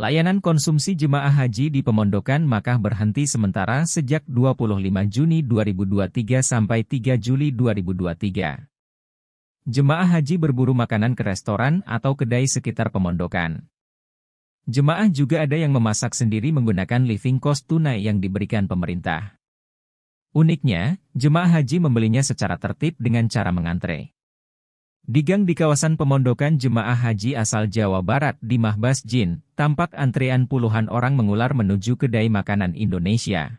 Layanan konsumsi jemaah haji di Pemondokan Makkah berhenti sementara sejak 25 Juni 2023 sampai 3 Juli 2023. Jemaah haji berburu makanan ke restoran atau kedai sekitar Pemondokan. Jemaah juga ada yang memasak sendiri menggunakan living cost tunai yang diberikan pemerintah. Uniknya, jemaah haji membelinya secara tertib dengan cara mengantre. Di gang di kawasan pemondokan jemaah haji asal Jawa Barat di Mahbas Jin, tampak antrean puluhan orang mengular menuju kedai makanan Indonesia.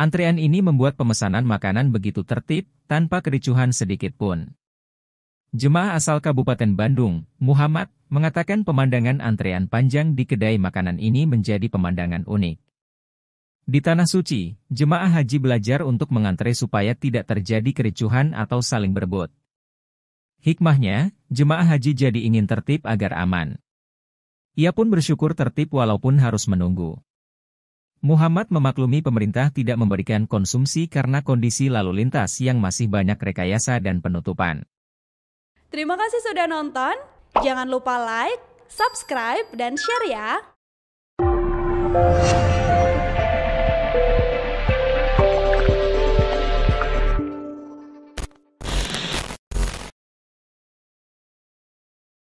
Antrean ini membuat pemesanan makanan begitu tertib, tanpa kericuhan sedikit pun. Jemaah asal Kabupaten Bandung, Muhammad, mengatakan pemandangan antrean panjang di kedai makanan ini menjadi pemandangan unik. Di Tanah Suci, jemaah haji belajar untuk mengantre supaya tidak terjadi kericuhan atau saling berebut. Hikmahnya, jemaah haji jadi ingin tertib agar aman. Ia pun bersyukur tertib walaupun harus menunggu. Muhammad memaklumi pemerintah tidak memberikan konsumsi karena kondisi lalu lintas yang masih banyak rekayasa dan penutupan. Terima kasih sudah nonton. Jangan lupa like, subscribe, dan share ya.